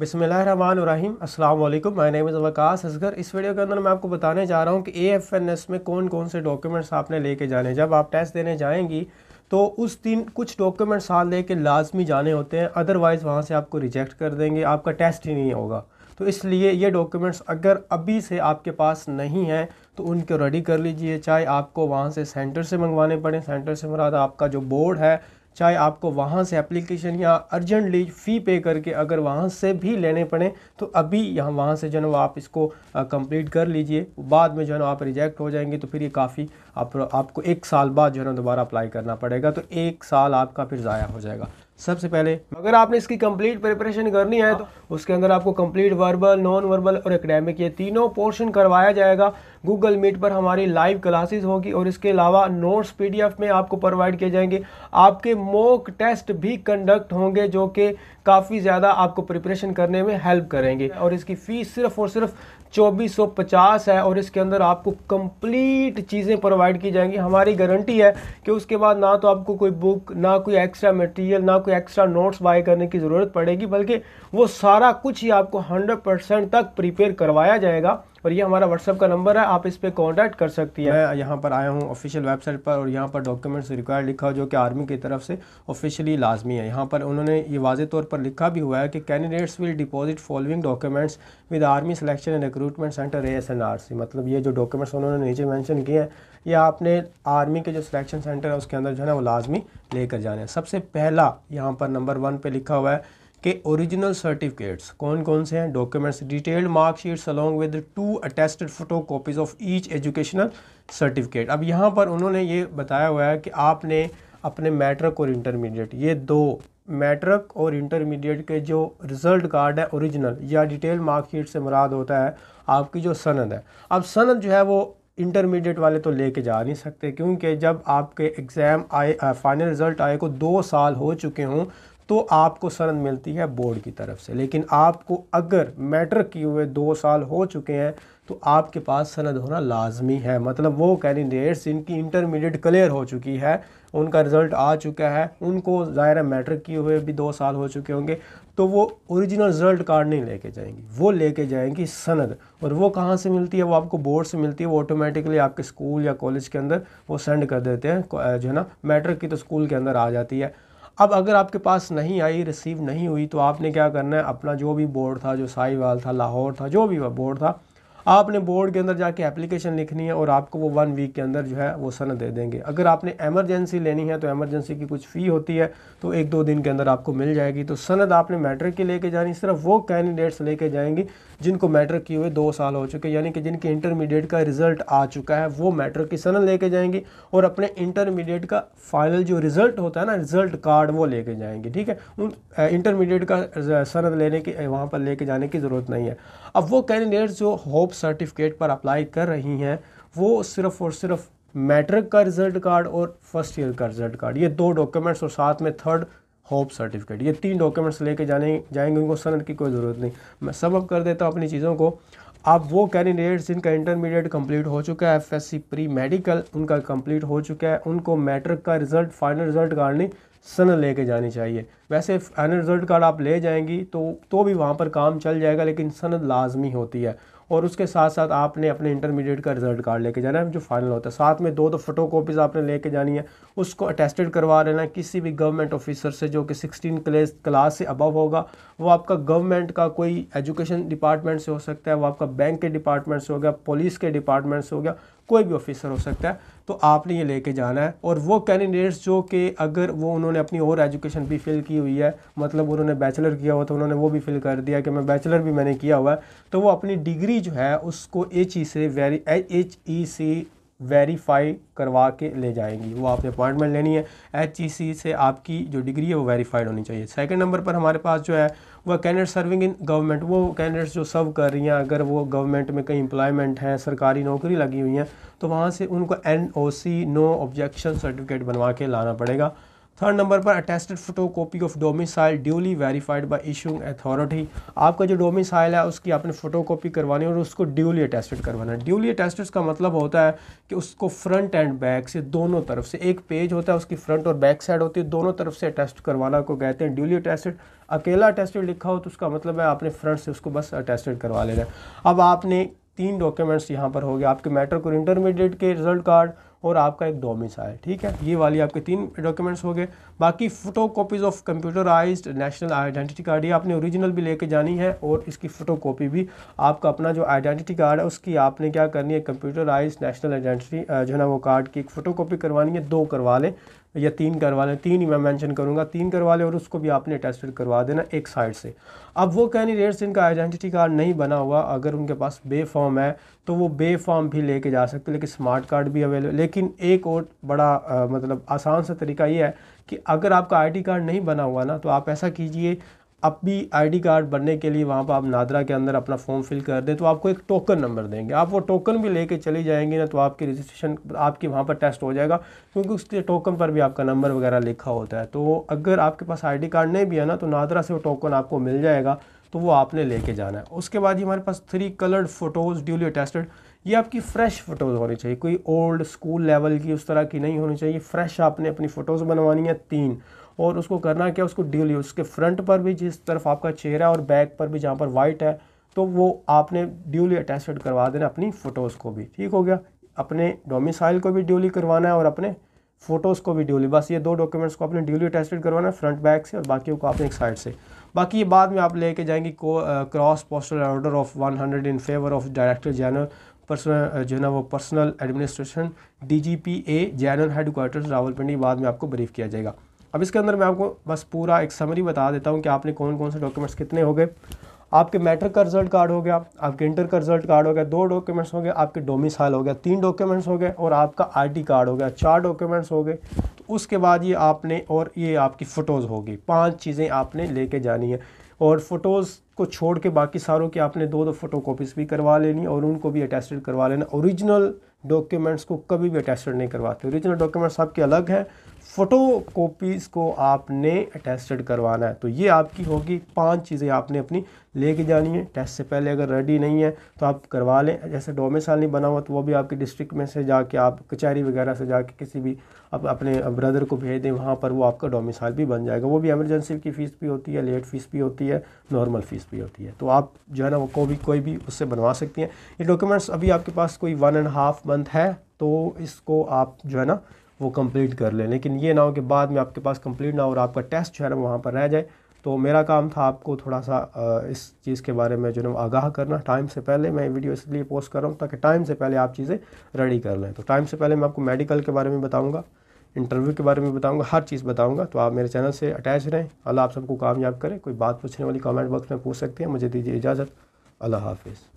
बिसमीम अल्लाम my name is Waqas Asghar इस वीडियो के अंदर मैं आपको बताने जा रहा हूँ कि ए एफ एन एस में कौन कौन से डॉक्यूमेंट्स आपने लेके जाने जब आप टेस्ट देने जाएंगी तो उस दिन कुछ डॉक्यूमेंट्स साथ लेके लाजमी जाने होते हैं अदरवाइज़ वहाँ से आपको रिजेक्ट कर देंगे आपका टेस्ट ही नहीं होगा तो इसलिए ये डॉक्यूमेंट्स अगर अभी से आपके पास नहीं हैं तो उनको रेडी कर लीजिए चाहे आपको वहाँ से सेंटर से मंगवाने पड़े सेंटर से मरा आपका जो बोर्ड है चाहे आपको वहाँ से एप्लीकेशन या अर्जेंटली फ़ी पे करके अगर वहाँ से भी लेने पड़े तो अभी यहाँ वहाँ से जो है आप इसको कंप्लीट कर लीजिए बाद में जो है आप रिजेक्ट हो जाएंगे तो फिर ये काफ़ी आप, आपको एक साल बाद जो है दोबारा अप्लाई करना पड़ेगा तो एक साल आपका फिर ज़ाया हो जाएगा सबसे पहले अगर आपने इसकी कंप्लीट प्रिपरेशन करनी है तो उसके अंदर आपको कंप्लीट वर्बल नॉन वर्बल और एकेडमिक ये तीनों पोर्शन करवाया जाएगा गूगल मीट पर हमारी लाइव क्लासेस होगी और इसके अलावा नोट्स पीडीएफ में आपको प्रोवाइड किए जाएंगे आपके मॉक टेस्ट भी कंडक्ट होंगे जो कि काफ़ी ज़्यादा आपको प्रिपरेशन करने में हेल्प करेंगे और इसकी फ़ीस सिर्फ और सिर्फ चौबीस सौ पचास है और इसके अंदर आपको कंप्लीट चीज़ें प्रोवाइड की जाएंगी हमारी गारंटी है कि उसके बाद ना तो आपको कोई बुक ना कोई एक्स्ट्रा मटेरियल ना आपको एक्स्ट्रा नोट्स बाय करने की ज़रूरत पड़ेगी बल्कि वो सारा कुछ ही आपको हंड्रेड परसेंट तक प्रिपेयर करवाया जाएगा और ये हमारा व्हाट्सअप का नंबर है आप इस पर कॉन्टैक्ट कर सकती है मैं यहाँ पर आया हूँ ऑफिशियल वेबसाइट पर और यहाँ पर डॉक्यूमेंट्स रिक्वायर्ड लिखा जो कि आर्मी की तरफ से ऑफिशियली लाजमी है यहाँ पर उन्होंने ये वाज तौर पर लिखा भी हुआ है कि candidates will deposit following documents with army selection and recruitment centre ए मतलब ये जो डॉक्यूमेंट्स उन्होंने नीचे मैंशन किए हैं ये आपने आर्मी के जो सिलेक्शन सेंटर है उसके अंदर जो है ना वो लाजमी लेकर जाना है सबसे पहला यहाँ पर नंबर वन पे लिखा हुआ है के ओरिजिनल सर्टिफिकेट्स कौन कौन से हैं documents detailed marksheets along with two attested photo copies of each educational certificate अब यहाँ पर उन्होंने ये बताया हुआ है कि आपने अपने मैट्रिक और इंटरमीडिएट ये दो मैट्रिक और इंटरमीडिएट के जो रिज़ल्ट कार्ड है ओरिजिनल या डिटेल मार्कशीट से मुराद होता है आपकी जो सनद है अब सनद जो है वो इंटरमीडिएट वाले तो लेके जा नहीं सकते क्योंकि जब आपके एग्ज़ाम आए फाइनल रिज़ल्ट आए को दो साल हो चुके हों तो आपको शरण मिलती है बोर्ड की तरफ से लेकिन आपको अगर मैटर किए हुए दो साल हो चुके हैं तो आपके पास सनद होना लाजमी है मतलब वो कैंडिडेट्स जिनकी इंटरमीडिएट क्लियर हो चुकी है उनका रिज़ल्ट आ चुका है उनको ज़ाहिर है मैट्रिक किए हुए भी दो साल हो चुके होंगे तो वो ओरिजिनल रिज़ल्ट कार्ड नहीं लेके जाएंगी वो लेके जाएंगी सनद और वो कहाँ से मिलती है वो आपको बोर्ड से मिलती है वो ऑटोमेटिकली आपके स्कूल या कॉलेज के अंदर वो सेंड कर देते हैं जो है ना मैट्रिक की तो स्कूल के अंदर आ जाती है अब अगर आपके पास नहीं आई रिसीव नहीं हुई तो आपने क्या करना है अपना जो भी बोर्ड था जो साईवाल था लाहौर था जो भी बोर्ड था आपने बोर्ड के अंदर जाके एप्लीकेशन लिखनी है और आपको वो वन वीक के अंदर जो है वो सनत दे देंगे अगर आपने एमरजेंसी लेनी है तो एमरजेंसी की कुछ फ़ी होती है तो एक दो दिन के अंदर आपको मिल जाएगी तो सनद आपने मैट्रिक की लेके जानी सिर्फ वो कैंडिडेट्स लेके जाएंगी जिनको मैट्रिक किए हुए दो साल हो चुके यानी कि जिनके इंटरमीडिएट का रिज़ल्ट आ चुका है वो मैट्रिक की सनद लेके जाएंगी और अपने इंटरमीडिएट का फाइनल जो रिज़ल्ट होता है ना रिज़ल्ट कार्ड वो लेके जाएंगे ठीक है उन इंटरमीडिएट का सनद लेने की वहाँ पर लेके जाने की ज़रूरत नहीं है अब वो कैंडिडेट्स जो होप सर्टिफिकेट पर अप्लाई कर रही हैं वो सिर्फ़ और सिर्फ मैट्रिक का रिजल्ट कार्ड और फर्स्ट ईयर का रिजल्ट कार्ड ये दो डॉक्यूमेंट्स और साथ में थर्ड होप सर्टिफिकेट ये तीन डॉक्यूमेंट्स लेके जाने जाएंगे उनको सनद की कोई ज़रूरत नहीं मैं सब अब कर देता हूँ अपनी चीज़ों को आप वो कैंडिडेट्स जिनका इंटरमीडिएट कंप्लीट हो चुका है एफएससी प्री मेडिकल उनका कंप्लीट हो चुका है उनको मैट्रिक का रिजल्ट फाइनल रिजल्ट कार्ड नहीं सनल लेके जानी चाहिए वैसे फाइनल रिजल्ट कार्ड आप ले जाएंगी तो तो भी वहाँ पर काम चल जाएगा लेकिन सनद लाजमी होती है और उसके साथ साथ आपने अपने इंटरमीडिएट का रिजल्ट कार्ड लेके जाना है जो फाइनल होता है साथ में दो दो फोटो कॉपीज़ आपने लेके जानी है उसको अटेस्टेड करवा लेना है किसी भी गवर्नमेंट ऑफिसर से जो कि सिक्सटीन क्लेस क्लास से अबव होगा वो आपका गवर्नमेंट का कोई एजुकेशन डिपार्टमेंट से हो सकता है वो आपका बैंक के डिपार्टमेंट से हो गया पुलिस के डिपार्टमेंट से हो गया कोई भी ऑफिसर हो सकता है तो आपने ये लेके जाना है और वो कैंडिडेट्स जो कि अगर वो उन्होंने अपनी और एजुकेशन भी फिल की हुई है मतलब उन्होंने बैचलर किया हुआ तो उन्होंने वो भी फिल कर दिया कि मैं बैचलर भी मैंने किया हुआ है तो वो अपनी डिग्री जो है उसको एच ई से very H E C verify करवा के ले जाएंगी वो आपने अपॉइंटमेंट लेनी है एच e से आपकी जो डिग्री है वो वेरीफाइड होनी चाहिए सेकंड नंबर पर हमारे पास जो है वह कैंडिडेट सर्विंग इन गवर्नमेंट वो कैंडिडेट्स जो सर्व कर रही हैं अगर वो गवर्नमेंट में कहीं इंप्लायमेंट है सरकारी नौकरी लगी हुई हैं तो वहाँ से उनको एन नो ऑब्जेक्शन सर्टिफिकेट बनवा के लाना पड़ेगा थर्ड नंबर पर attested photo copy of domicile duly verified by issuing authority आपका जो डोमिसाइल है उसकी आपने फोटो कॉपी करवानी और उसको ड्यूली अटेस्टेड करवाना है ड्यूली अटेस्टेड का मतलब होता है कि उसको फ्रंट एंड बैक से दोनों तरफ से एक पेज होता है उसकी फ्रंट और बैक साइड होती है दोनों तरफ से अटेस्ट करवाना को कहते हैं ड्यूली अटेस्टेड अकेला अटेस्टेड लिखा हो तो उसका मतलब है आपने फ्रंट से उसको बस अटेस्टेड करवा लेना अब आपने तीन डॉक्यूमेंट्स यहाँ पर हो गए आपके मैट्रिक और इंटरमीडिएट के रिजल्ट कार्ड और आपका एक डोमिसाइल ठीक है ये वाली आपके तीन डॉक्यूमेंट्स हो गए बाकी photo copies of computerised national identity card ये आपने ओरिजिनल भी लेके जानी है और इसकी फ़ोटो कॉपी भी आपका अपना जो आइडेंटिटी कार्ड है उसकी आपने क्या करनी है कंप्यूटराइज नेशनल आइडेंटिटी जो है ना वो कार्ड की एक फ़ोटो करवानी है दो करवा लें या तीन करवा लें तीन ही मैं मेंशन करूँगा तीन करवा लें और उसको भी आपने टेस्टेड करवा देना एक साइड से अब वो कैंडिडेट्स इनका आइडेंटिटी कार्ड नहीं बना हुआ अगर उनके पास बे फॉर्म है तो वो बे फॉर्म भी लेके जा सकते लेकिन स्मार्ट कार्ड भी अवेलेबल लेकिन एक और बड़ा आ, मतलब आसान सा तरीका ये है कि अगर आपका आईडी कार्ड नहीं बना हुआ ना तो आप ऐसा कीजिए आप भी आईडी कार्ड बनने के लिए वहाँ पर आप नादरा के अंदर अपना फॉर्म फिल कर दें तो आपको एक टोकन नंबर देंगे आप वो टोकन भी लेके चले जाएंगे ना तो आपकी रजिस्ट्रेशन आपकी वहाँ पर टेस्ट हो जाएगा क्योंकि उसके टोकन पर भी आपका नंबर वगैरह लिखा होता है तो अगर आपके पास आई कार्ड नहीं भी है ना तो नादरा से वो टोकन आपको मिल जाएगा तो वो आपने लेके जाना है उसके बाद ही हमारे पास three coloured photos duly attested ये आपकी फ़्रेश फ़ोटोज़ होनी चाहिए कोई ओल्ड स्कूल लेवल की उस तरह की नहीं होनी चाहिए फ़्रेश आपने अपनी फ़ोटोज़ बनवानी है तीन और उसको करना क्या उसको डील यूज उसके फ्रंट पर भी जिस तरफ आपका चेहरा और बैक पर भी जहाँ पर वाइट है तो वो आपने ड्यूली अटैचड करवा देना अपनी फ़ोटोज़ को भी ठीक हो गया अपने डोमिसाइल को भी ड्यूली करवाना है और अपने फ़ोटोज़ को भी ड्यूली बस ये दो डॉक्यूमेंट्स को आपने ड्यूली अटैचड करवाना है फ्रंट बैक से और बाकियों को आपने एक साइड से बाकी ये बाद में आप लेके जाएंगे को cross postal order of one in favour of director general personnel जो है ना वो personnel administration D G P A general head Rawalpindi बाद में आपको ब्रीफ किया जाएगा अब इसके अंदर मैं आपको बस पूरा एक समरी बता देता हूँ कि आपने कौन कौन से डॉक्यूमेंट्स कितने हो गए आपके मैट्रिक का रिजल्ट कार्ड हो गया आपके इंटर का रिजल्ट कार्ड हो गया दो डॉक्यूमेंट्स हो गए आपके डोमिसाइल हो गया तीन डॉक्यूमेंट्स हो गए और आपका आईडी कार्ड हो गया चार डॉक्यूमेंट्स हो गए तो उसके बाद ये आपने और ये आपकी फ़ोटोज़ होगी पांच चीज़ें आपने लेके जानी है और फ़ोटोज़ को छोड़ के बाकी सारों की आपने दो दो फ़ोटो कॉपीज़ भी करवा लेनी और उनको भी अटेस्टेड करवा लेना औरिजिनल डॉक्यूमेंट्स को कभी भी अटेस्टेड नहीं करवाते औरिजिनल डॉक्यूमेंट्स आपके अलग हैं फ़ोटो कॉपीज़ को आपने अटेस्टेड करवाना है तो ये आपकी होगी पांच चीज़ें आपने अपनी लेके जानी है टेस्ट से पहले अगर रेडी नहीं है तो आप करवा लें जैसे डोमेसाल नहीं बना हुआ तो वो भी आपके डिस्ट्रिक्ट में से जाके आप कचहरी वगैरह से जाके किसी भी आप अपने ब्रदर को भेज दें वहाँ पर वो आपका डोमिसाइल भी बन जाएगा वो भी एमरजेंसी की फ़ीस भी होती है लेट फीस भी होती है नॉर्मल फ़ीस भी होती है तो आप जो है ना वो को भी कोई भी उससे बनवा सकती हैं ये डॉक्यूमेंट्स अभी आपके पास कोई वन एंड हाफ मंथ है तो इसको आप जो है ना वो कंप्लीट कर लें लेकिन ये ना हो कि बाद में आपके पास कंप्लीट ना हो और आपका टेस्ट जो है ना वहाँ पर रह जाए तो मेरा काम था आपको थोड़ा सा इस चीज़ के बारे में जो है आगाह करना टाइम से पहले मैं वीडियो इसलिए पोस्ट कर रहा हूँ ताकि टाइम से पहले आप चीज़ें रेडी कर लें तो टाइम से पहले मैं आपको मेडिकल के बारे में बताऊँगा इंटरव्यू के बारे में बताऊँगा हर चीज़ बताऊँगा तो आप मेरे चैनल से अटैच रहें अल्लाह आप सबको कामयाब करें कोई बात पूछने वाली कमेंट बॉक्स में पूछ सकते हैं मुझे दीजिए इजाज़त अल्लाह हाफिज़